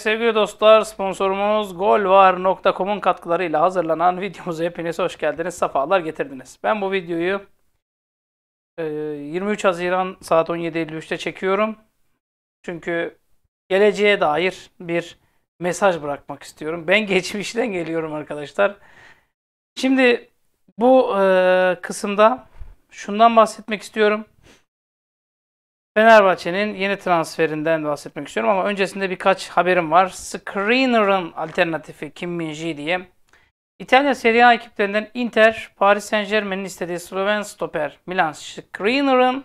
sevgili dostlar sponsorumuz golvar.com'un katkılarıyla hazırlanan videomuza hepiniz hoş geldiniz. Safalar getirdiniz. Ben bu videoyu 23 e, Haziran saat 17.53'te çekiyorum. Çünkü geleceğe dair bir mesaj bırakmak istiyorum. Ben geçmişten geliyorum arkadaşlar. Şimdi bu e, kısımda şundan bahsetmek istiyorum. Fenerbahçe'nin yeni transferinden bahsetmek istiyorum ama öncesinde birkaç haberim var. Screener'ın alternatifi Kim Minji diye. İtalya Serie A ekiplerinden Inter, Paris Saint Germain'in istediği Sloven stoper Milan Skriniar'ın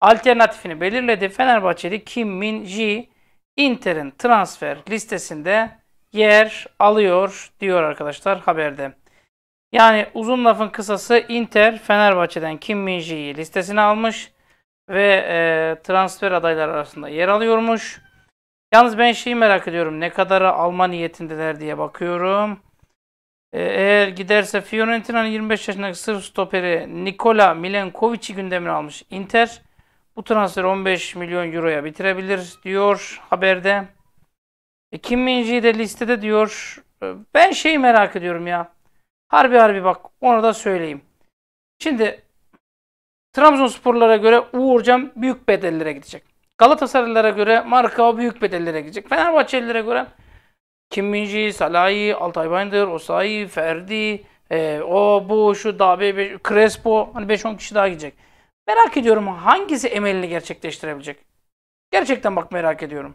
alternatifini belirledi. Fenerbahçeli Kim Min Ji Inter'in transfer listesinde yer alıyor diyor arkadaşlar haberde. Yani uzun lafın kısası Inter Fenerbahçe'den Kim Min Ji'yi listesine almış ve e, transfer adaylar arasında yer alıyormuş. Yalnız ben şeyi merak ediyorum. Ne kadarı alma niyetindeler diye bakıyorum. E, eğer giderse Fiorentina'nın 25 yaşındaki Sırp stoperi Nikola Milenkovic'i gündemine almış. Inter bu transferi 15 milyon euroya bitirebilir diyor haberde. E, Kim Minji de listede diyor. E, ben şeyi merak ediyorum ya. Harbi harbi bak ona da söyleyeyim. Şimdi Trabzonsporlara göre Uğurcan büyük bedellere gidecek. Galatasaraylılara göre Marka büyük bedellere gidecek. Fenerbahçelilere göre Kim Minji, Salahi, Altay Bayındır, Osayi, Ferdi, e, o bu şu Dabe, Crespo hani 5-10 kişi daha gidecek. Merak ediyorum hangisi emelini gerçekleştirebilecek? Gerçekten bak merak ediyorum.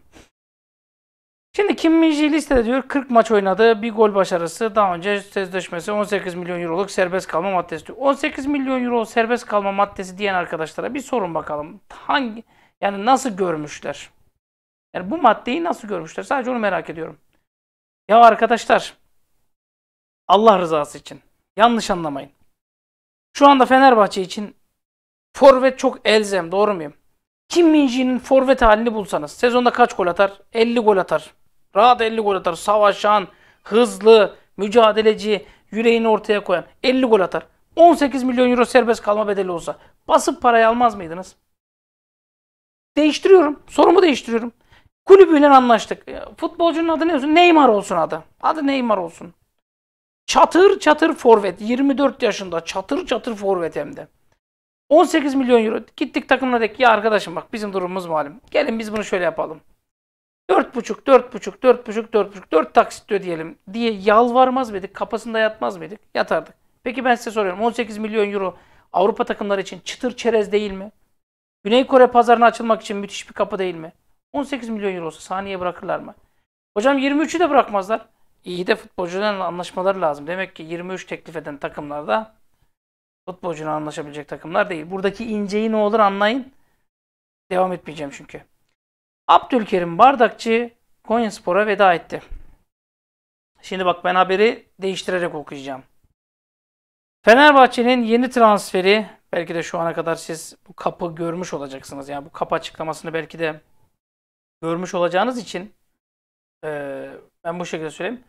Şimdi Kim Minji listede diyor 40 maç oynadı, bir gol başarısı, daha önce sözleşmesi 18 milyon euroluk serbest kalma maddesi diyor. 18 milyon euro serbest kalma maddesi diyen arkadaşlara bir sorun bakalım. Hangi yani nasıl görmüşler? Yani bu maddeyi nasıl görmüşler? Sadece onu merak ediyorum. Ya arkadaşlar Allah rızası için yanlış anlamayın. Şu anda Fenerbahçe için forvet çok elzem, doğru muyum? Kim Minji'nin forvet halini bulsanız sezonda kaç gol atar? 50 gol atar. Rahat 50 gol atar. Savaşan, hızlı, mücadeleci, yüreğini ortaya koyan. 50 gol atar. 18 milyon euro serbest kalma bedeli olsa basıp parayı almaz mıydınız? Değiştiriyorum. Sorumu değiştiriyorum. Kulübüyle anlaştık. Futbolcunun adı ne olsun? Neymar olsun adı. Adı Neymar olsun. Çatır çatır forvet. 24 yaşında. Çatır çatır forvet hem de. 18 milyon euro. Gittik takımına dedik ya arkadaşım bak bizim durumumuz malum. Gelin biz bunu şöyle yapalım. Dört buçuk, dört buçuk, dört buçuk, dört buçuk, dört taksit ödeyelim diye yalvarmaz mıydık? kapasında yatmaz mıydık? Yatardık. Peki ben size soruyorum. 18 milyon euro Avrupa takımları için çıtır çerez değil mi? Güney Kore pazarına açılmak için müthiş bir kapı değil mi? 18 milyon euro olsa saniye bırakırlar mı? Hocam 23'ü de bırakmazlar. İyi de futbolcularla anlaşmaları lazım. Demek ki 23 teklif eden takımlarda futbolcuyla anlaşabilecek takımlar değil. Buradaki inceyi ne olur anlayın. Devam etmeyeceğim çünkü. Abdülkerim Bardakçı Konyaspor'a veda etti. Şimdi bak ben haberi değiştirerek okuyacağım. Fenerbahçe'nin yeni transferi belki de şu ana kadar siz bu kapı görmüş olacaksınız. Yani bu kapı açıklamasını belki de görmüş olacağınız için e, ben bu şekilde söyleyeyim.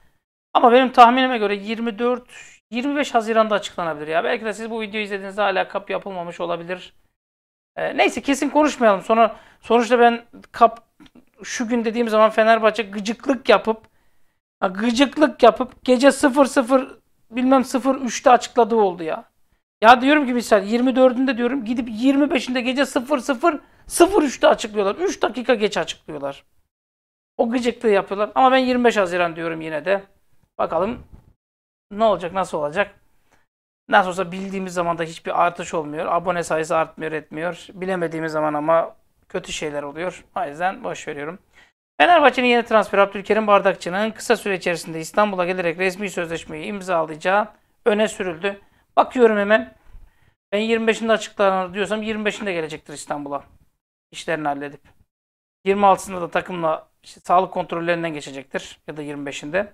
Ama benim tahminime göre 24 25 Haziran'da açıklanabilir ya. Belki de siz bu videoyu izlediğinizde hala kapı yapılmamış olabilir. E, neyse kesin konuşmayalım. Sonra sonuçta ben kap şu gün dediğim zaman Fenerbahçe gıcıklık yapıp gıcıklık yapıp gece 00 bilmem 03'te açıkladığı oldu ya. Ya diyorum ki misal 24'ünde diyorum gidip 25'inde gece 00 03'te açıklıyorlar. 3 dakika geç açıklıyorlar. O gıcıklığı yapıyorlar. Ama ben 25 Haziran diyorum yine de. Bakalım ne olacak, nasıl olacak? Nasıl olsa bildiğimiz zaman da hiçbir artış olmuyor. Abone sayısı artmıyor etmiyor. Bilemediğimiz zaman ama kötü şeyler oluyor. O yüzden boş veriyorum. Fenerbahçe'nin yeni transfer Abdülkerim Bardakçı'nın kısa süre içerisinde İstanbul'a gelerek resmi sözleşmeyi imzalayacağı öne sürüldü. Bakıyorum hemen. Ben 25'inde açıklanır diyorsam 25'inde gelecektir İstanbul'a. İşlerini halledip. 26'sında da takımla işte sağlık kontrollerinden geçecektir. Ya da 25'inde.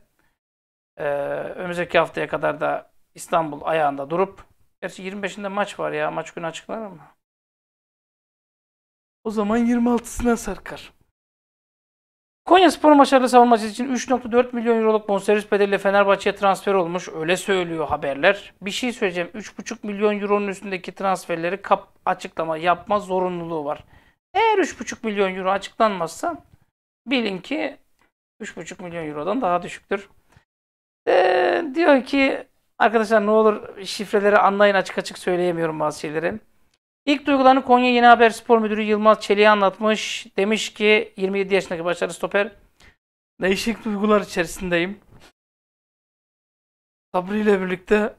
Ee, önümüzdeki haftaya kadar da İstanbul ayağında durup gerçi 25'inde maç var ya maç günü açıklar ama o zaman 26'sına sarkar. Konya Spor başarılı savunması için 3.4 milyon euroluk bonservis bedeliyle Fenerbahçe'ye transfer olmuş. Öyle söylüyor haberler. Bir şey söyleyeceğim. 3.5 milyon euronun üstündeki transferleri kap açıklama yapma zorunluluğu var. Eğer 3.5 milyon euro açıklanmazsa bilin ki 3.5 milyon eurodan daha düşüktür. Ee, diyor ki Arkadaşlar ne olur şifreleri anlayın açık açık söyleyemiyorum bazı şeyleri. İlk duygularını Konya Yeni Haber Spor Müdürü Yılmaz Çelik'e anlatmış. Demiş ki 27 yaşındaki başarılı stoper değişik duygular içerisindeyim. Sabri ile birlikte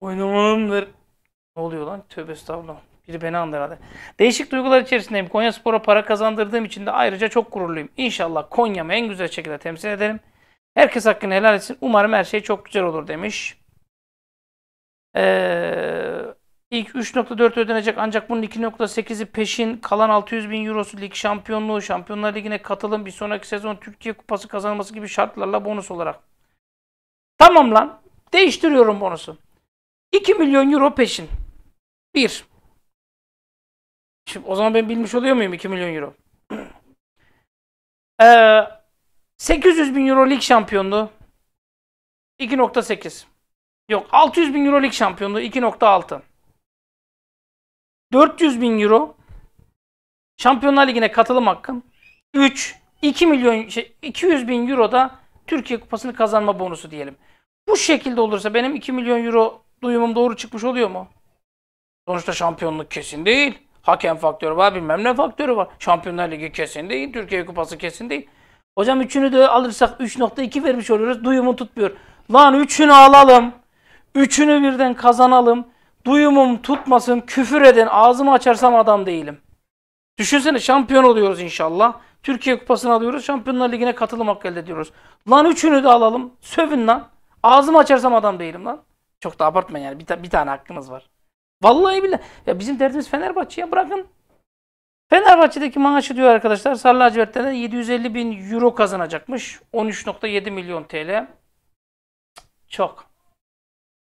oynamalımdır. Ne oluyor lan? Tövbe estağfurullah. Biri beni anlar hadi. Değişik duygular içerisindeyim. Konya Spor'a para kazandırdığım için de ayrıca çok gururluyum. İnşallah Konya'mı en güzel şekilde temsil ederim. Herkes hakkını helal etsin. Umarım her şey çok güzel olur demiş. Ee, ilk 3.4 ödenecek ancak bunun 2.8'i peşin. Kalan 600 bin eurosu lig şampiyonluğu, Şampiyonlar Ligi'ne katılım, bir sonraki sezon Türkiye Kupası kazanması gibi şartlarla bonus olarak. Tamam lan. Değiştiriyorum bonusu. 2 milyon euro peşin. 1. Şimdi o zaman ben bilmiş oluyor muyum 2 milyon euro? ee, 800 bin Euro Lig şampiyonluğu 2.8. Yok 600 bin Euro Lig şampiyonluğu 2.6. 400 bin Euro Şampiyonlar Ligi'ne katılım hakkım 3. 2 milyon şey, 200 bin Euro da Türkiye Kupası'nı kazanma bonusu diyelim. Bu şekilde olursa benim 2 milyon Euro duyumum doğru çıkmış oluyor mu? Sonuçta şampiyonluk kesin değil. Hakem faktörü var, bilmem ne faktörü var. Şampiyonlar Ligi kesin değil, Türkiye Kupası kesin değil. Hocam üçünü de alırsak 3.2 vermiş oluyoruz. Duyumu tutmuyor. Lan üçünü alalım. Üçünü birden kazanalım. Duyumum tutmasın. Küfür eden ağzımı açarsam adam değilim. Düşünsene şampiyon oluyoruz inşallah. Türkiye kupasını alıyoruz. Şampiyonlar Ligi'ne katılım hakkı elde ediyoruz. Lan üçünü de alalım. Sövün lan. Ağzımı açarsam adam değilim lan. Çok da abartmayın yani. Bir, ta bir tane hakkınız var. Vallahi bile Ya bizim derdimiz Fenerbahçe bırakın. Fenerbahçe'deki maaşı diyor arkadaşlar Sarı 750 bin euro kazanacakmış. 13.7 milyon TL. Çok.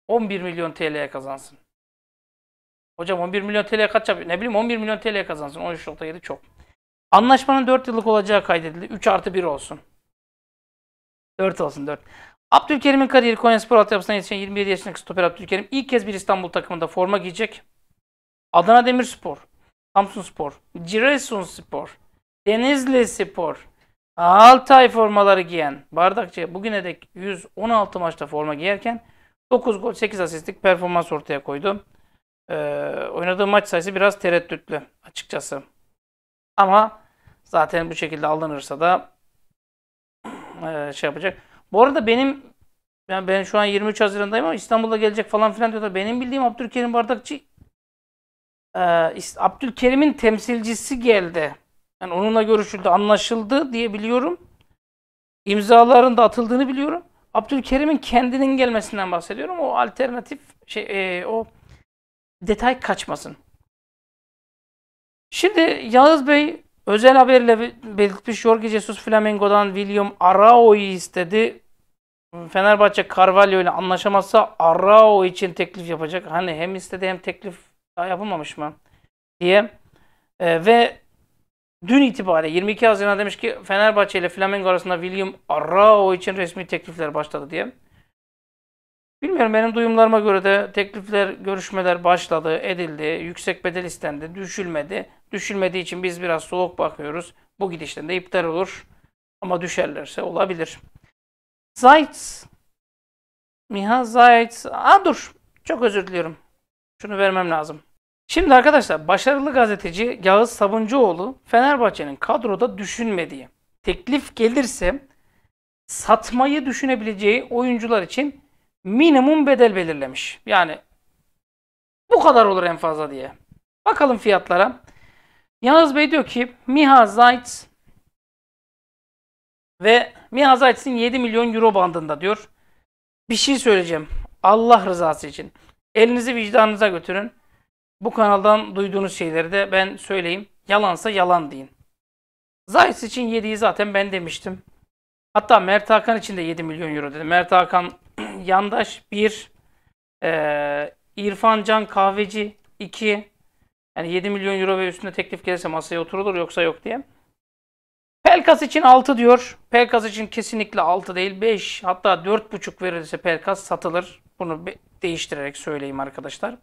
11 milyon TL'ye kazansın. Hocam 11 milyon TL'ye kaç yapıyor? Ne bileyim 11 milyon TL'ye kazansın. 13.7 çok. Anlaşmanın 4 yıllık olacağı kaydedildi. 3 artı 1 olsun. 4 olsun 4. Abdülkerim'in kariyeri Konya Spor altyapısına yetişen 27 yaşındaki stoper Abdülkerim ilk kez bir İstanbul takımında forma giyecek. Adana Demirspor, Hamsun Spor, Giresun Spor, Denizli Spor, Altay formaları giyen Bardakçı bugüne dek 116 maçta forma giyerken 9 gol 8 asistlik performans ortaya koydu. Ee, oynadığı maç sayısı biraz tereddütlü açıkçası. Ama zaten bu şekilde alınırsa da e, şey yapacak. Bu arada benim yani ben şu an 23 Haziran'dayım ama İstanbul'a gelecek falan filan diyorlar. Benim bildiğim Abdülkerim Bardakçı ee, Abdülkerim'in temsilcisi geldi. Yani onunla görüşüldü, anlaşıldı diye biliyorum. İmzaların da atıldığını biliyorum. Abdülkerim'in kendinin gelmesinden bahsediyorum. O alternatif şey e, o detay kaçmasın. Şimdi Yağız Bey özel haberle belirtmiş Jorge Jesus Flamengo'dan William Arao'yu istedi. Fenerbahçe Carvalho ile anlaşamazsa Arao için teklif yapacak. Hani hem istedi hem teklif daha yapılmamış mı? Diye. E, ve dün itibariyle 22 Haziran demiş ki Fenerbahçe ile Flamengo arasında William Arao için resmi teklifler başladı diye. Bilmiyorum benim duyumlarıma göre de teklifler, görüşmeler başladı, edildi, yüksek bedel istendi, düşülmedi. Düşülmediği için biz biraz soğuk bakıyoruz. Bu gidişten de iptal olur ama düşerlerse olabilir. Zayt, Miha Zayt, aa dur çok özür diliyorum. Şunu vermem lazım. Şimdi arkadaşlar başarılı gazeteci Yağız Sabuncuoğlu Fenerbahçe'nin kadroda düşünmediği, teklif gelirse satmayı düşünebileceği oyuncular için minimum bedel belirlemiş. Yani bu kadar olur en fazla diye. Bakalım fiyatlara. Yağız Bey diyor ki Miha Zayt ve Miha Zayt'sin 7 milyon euro bandında diyor. Bir şey söyleyeceğim. Allah rızası için. Elinizi vicdanınıza götürün. Bu kanaldan duyduğunuz şeyleri de ben söyleyeyim. Yalansa yalan deyin. Zayis için yediği zaten ben demiştim. Hatta Mert Hakan için de 7 milyon euro dedim. Mert Hakan yandaş 1. Ee, İrfan Can Kahveci 2. Yani 7 milyon euro ve üstünde teklif gelirse masaya oturulur yoksa yok diye. Pelkas için 6 diyor. Pelkas için kesinlikle 6 değil 5 hatta 4.5 verilirse Pelkas satılır. Bunu değiştirerek söyleyeyim arkadaşlar.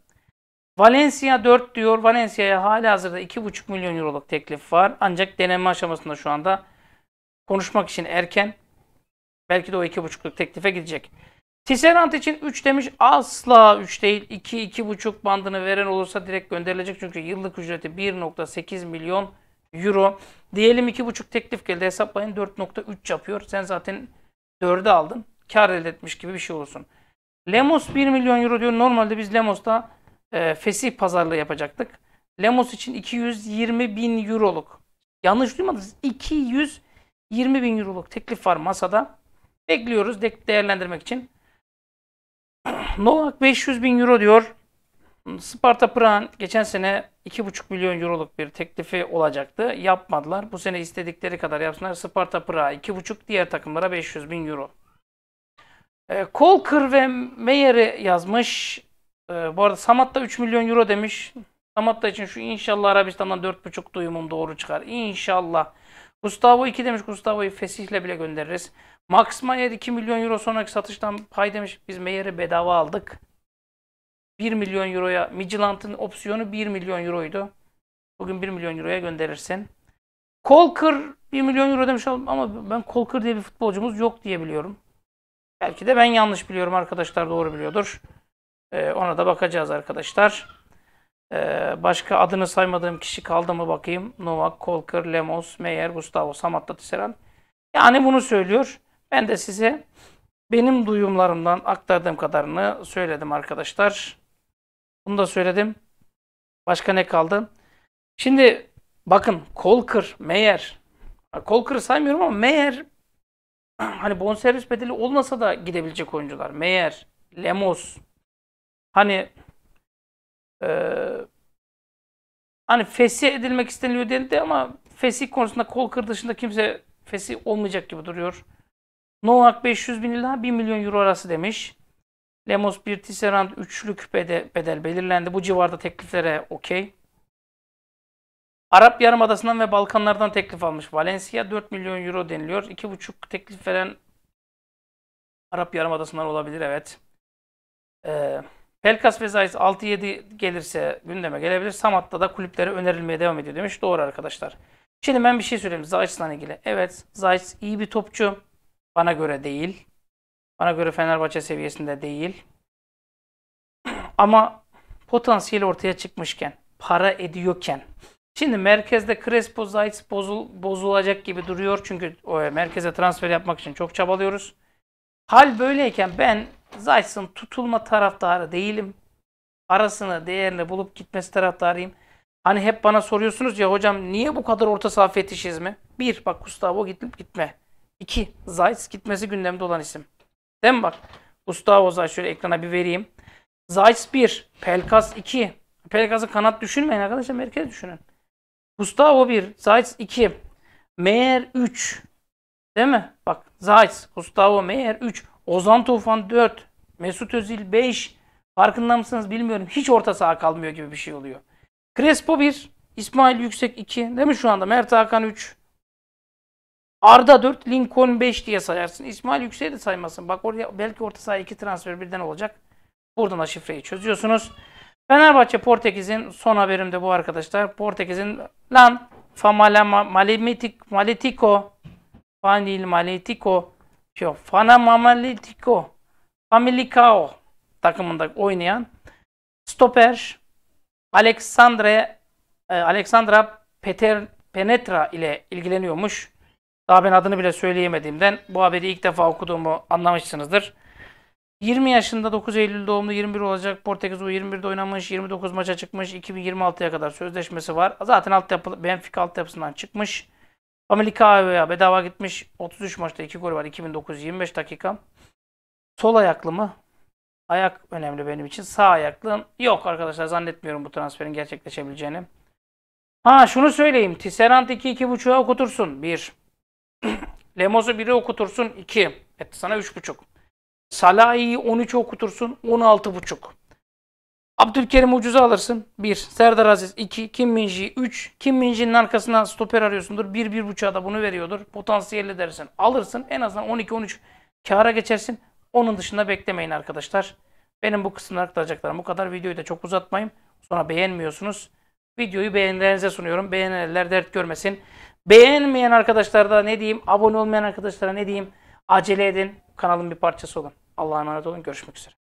Valencia 4 diyor. Valencia'ya hala hazırda 2,5 milyon euroluk teklif var. Ancak deneme aşamasında şu anda konuşmak için erken. Belki de o 2,5'luk teklife gidecek. Tisserant için 3 demiş. Asla 3 değil. 2-2,5 bandını veren olursa direkt gönderilecek. Çünkü yıllık ücreti 1.8 milyon euro. Diyelim 2,5 teklif geldi. Hesaplayın 4.3 yapıyor. Sen zaten 4'e aldın. Kar elde etmiş gibi bir şey olsun. Lemos 1 milyon euro diyor. Normalde biz Lemos'ta e, fesih pazarlığı yapacaktık. Lemos için 220 bin euroluk. Yanlış duymadınız. 220 bin euroluk teklif var masada. Bekliyoruz de değerlendirmek için. Novak 500 bin euro diyor. Sparta Pran geçen sene 2,5 milyon euroluk bir teklifi olacaktı. Yapmadılar. Bu sene istedikleri kadar yapsınlar. Sparta Pıra 2,5 diğer takımlara 500 bin euro. E, Kolkır ve Meyer'i yazmış. E, bu arada Samat'ta 3 milyon euro demiş. Samatta için şu inşallah Arabistan'dan 4,5 duyumum doğru çıkar. İnşallah. Gustavo 2 demiş. Gustavo'yu fesihle bile göndeririz. Max Mayer 2 milyon euro sonraki satıştan pay demiş. Biz Meyer'i bedava aldık. 1 milyon euroya Midtjylland'ın opsiyonu 1 milyon euroydu. Bugün 1 milyon euroya gönderirsin. Kolkır 1 milyon euro demiş ama ben Kolkır diye bir futbolcumuz yok diye biliyorum. Belki de ben yanlış biliyorum arkadaşlar doğru biliyordur. Ee, ona da bakacağız arkadaşlar. Ee, başka adını saymadığım kişi kaldı mı bakayım. Novak, Kolkır, Lemos, Meyer, Gustavo, Samatta, Tisseran. Yani bunu söylüyor. Ben de size benim duyumlarımdan aktardığım kadarını söyledim arkadaşlar. Bunu da söyledim. Başka ne kaldı? Şimdi bakın Kolkır, Meyer. Kolkır'ı saymıyorum ama Meyer hani bonservis bedeli olmasa da gidebilecek oyuncular. Meyer, Lemos. Hani ee, hani fesih edilmek isteniliyor dedi ama fesih konusunda Kolkır dışında kimse fesih olmayacak gibi duruyor. Novak 500 bin ila 1 milyon euro arası demiş. Lemos bir Tisserand üçlük bedel belirlendi. Bu civarda tekliflere okey. Arap Yarımadası'ndan ve Balkanlardan teklif almış. Valencia 4 milyon euro deniliyor. 2,5 teklif veren Arap Yarımadası'ndan olabilir evet. Ee, Pelkas ve Zayis 6-7 gelirse gündeme gelebilir. Samat'ta da kulüplere önerilmeye devam ediyor demiş. Doğru arkadaşlar. Şimdi ben bir şey söyleyeyim Zayis'le ilgili. Evet Zayis iyi bir topçu. Bana göre değil. Bana göre Fenerbahçe seviyesinde değil. Ama potansiyel ortaya çıkmışken, para ediyorken. Şimdi merkezde Crespo Zayt bozul, bozulacak gibi duruyor. Çünkü o, e, merkeze transfer yapmak için çok çabalıyoruz. Hal böyleyken ben zaytın tutulma taraftarı değilim. Arasını, değerini bulup gitmesi taraftarıyım. Hani hep bana soruyorsunuz ya hocam niye bu kadar orta saha mi? Bir, bak Gustavo gidip gitme. İki, Zayt gitmesi gündemde olan isim. Değil mi bak? Gustavo Zayt şöyle ekrana bir vereyim. Zayt 1, Pelkas 2. Pelkas'ı kanat düşünmeyin arkadaşlar. Merkez düşünün. Gustavo 1, Zayt 2. Meyer 3. Değil mi? Bak Zayt, Gustavo Meyer 3. Ozan Tufan 4. Mesut Özil 5. Farkında mısınız bilmiyorum. Hiç orta saha kalmıyor gibi bir şey oluyor. Crespo 1. İsmail Yüksek 2. Değil mi şu anda? Mert Hakan 3. Arda 4, Lincoln 5 diye sayarsın. İsmail Yüksel'i de saymasın. Bak oraya belki orta saha 2 transfer birden olacak. Buradan da şifreyi çözüyorsunuz. Fenerbahçe Portekiz'in son haberimde bu arkadaşlar. Portekiz'in lan Famala Maletik Maletiko Fanil Maletiko yok Fana Maletiko Familicao takımında oynayan stoper Alexandre e, Alexandra Peter Penetra ile ilgileniyormuş. Daha ben adını bile söyleyemediğimden bu haberi ilk defa okuduğumu anlamışsınızdır. 20 yaşında 9 Eylül doğumlu 21 olacak. Portekiz U21'de oynamış. 29 maça çıkmış. 2026'ya kadar sözleşmesi var. Zaten altyapı, Benfica altyapısından çıkmış. Amerika AV'ya bedava gitmiş. 33 maçta 2 gol var. 2925 dakika. Sol ayaklı mı? Ayak önemli benim için. Sağ ayaklı yok arkadaşlar. Zannetmiyorum bu transferin gerçekleşebileceğini. Ha şunu söyleyeyim. Tisserant 2-2.5'a okutursun. 1. Lemoz'u biri okutursun 2. evet sana 3,5. Salahi'yi 13 okutursun 16,5. Abdülkerim Ucuz'u alırsın 1. Serdar Aziz 2. Kim Minji 3. Kim Minji'nin arkasından stoper arıyorsundur. 1 bir, 1,5'a da bunu veriyordur. Potansiyelli dersin. Alırsın en azından 12-13 kâra geçersin. Onun dışında beklemeyin arkadaşlar. Benim bu kısımda aktaracaklarım bu kadar. Videoyu da çok uzatmayayım. Sonra beğenmiyorsunuz. Videoyu beğenilerinize sunuyorum. Beğenenler dert görmesin. Beğenmeyen arkadaşlara ne diyeyim? Abone olmayan arkadaşlara ne diyeyim? Acele edin. Kanalın bir parçası olun. Allah'a emanet olun. Görüşmek üzere.